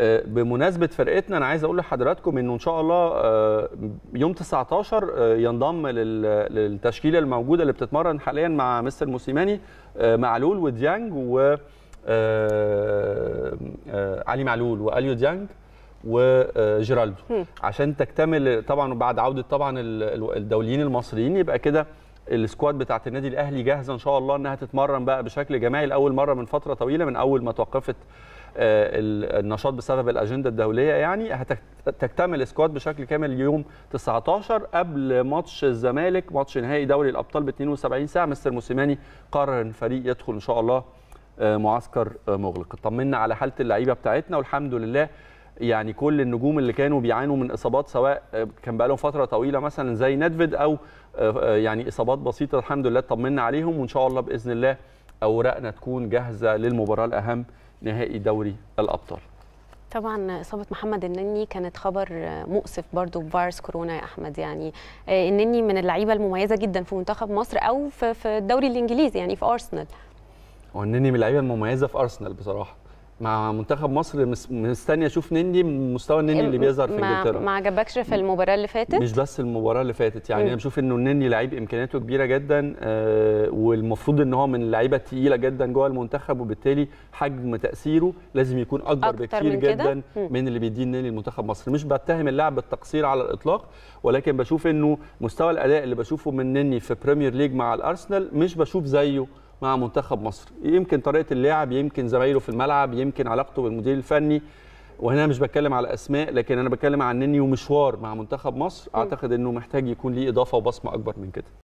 آه، بمناسبه فرقتنا انا عايز اقول لحضراتكم انه ان شاء الله آه، يوم 19 آه، ينضم للتشكيله الموجوده اللي بتتمرن حاليا مع مستر موسيماني معلول وديانج و علي معلول واليو ديانج وجيرالدو عشان تكتمل طبعا بعد عوده طبعا الدوليين المصريين يبقى كده السكواد بتاعه النادي الاهلي جاهزه ان شاء الله انها تتمرن بقى بشكل جماعي لاول مره من فتره طويله من اول ما توقفت آه، النشاط بسبب الاجنده الدوليه يعني هتكتمل السكواد بشكل كامل يوم 19 قبل ماتش الزمالك ماتش نهائي دوري الابطال ب 72 ساعه مستر موسيماني قرر ان الفريق يدخل ان شاء الله آه، معسكر آه، مغلق اطمنا على حاله اللعيبه بتاعتنا والحمد لله يعني كل النجوم اللي كانوا بيعانوا من اصابات سواء كان بقى لهم فتره طويله مثلا زي نادفيد او آه، آه، يعني اصابات بسيطه الحمد لله اطمنا عليهم وان شاء الله باذن الله اوراقنا تكون جاهزه للمباراه الاهم نهائي دوري الابطال طبعا اصابه محمد النني كانت خبر مؤسف برضو بفيروس كورونا يا احمد يعني آه، النني من اللعيبه المميزه جدا في منتخب مصر او في الدوري الانجليزي يعني في ارسنال هو النني من اللعيبه المميزه في ارسنال بصراحه مع منتخب مصر مستني اشوف نني مستوى النني اللي بيظهر في انجلترا ما عجبكش في المباراه اللي فاتت مش بس المباراه اللي فاتت يعني م. انا بشوف انه النني لعيب امكانياته كبيره جدا آه والمفروض ان هو من اللعيبه الثقيله جدا جوه المنتخب وبالتالي حجم تاثيره لازم يكون اكبر بكثير جدا م. من اللي بيديه النني لمنتخب مصر مش بتهم اللاعب بالتقصير على الاطلاق ولكن بشوف انه مستوى الاداء اللي بشوفه من نني في بريمير ليج مع الارسنال مش بشوف زيه مع منتخب مصر يمكن طريقه اللعب يمكن زمايله في الملعب يمكن علاقته بالمدير الفني وهنا مش بتكلم على اسماء لكن انا بتكلم عن نني ومشوار مع منتخب مصر اعتقد انه محتاج يكون ليه اضافه وبصمه اكبر من كده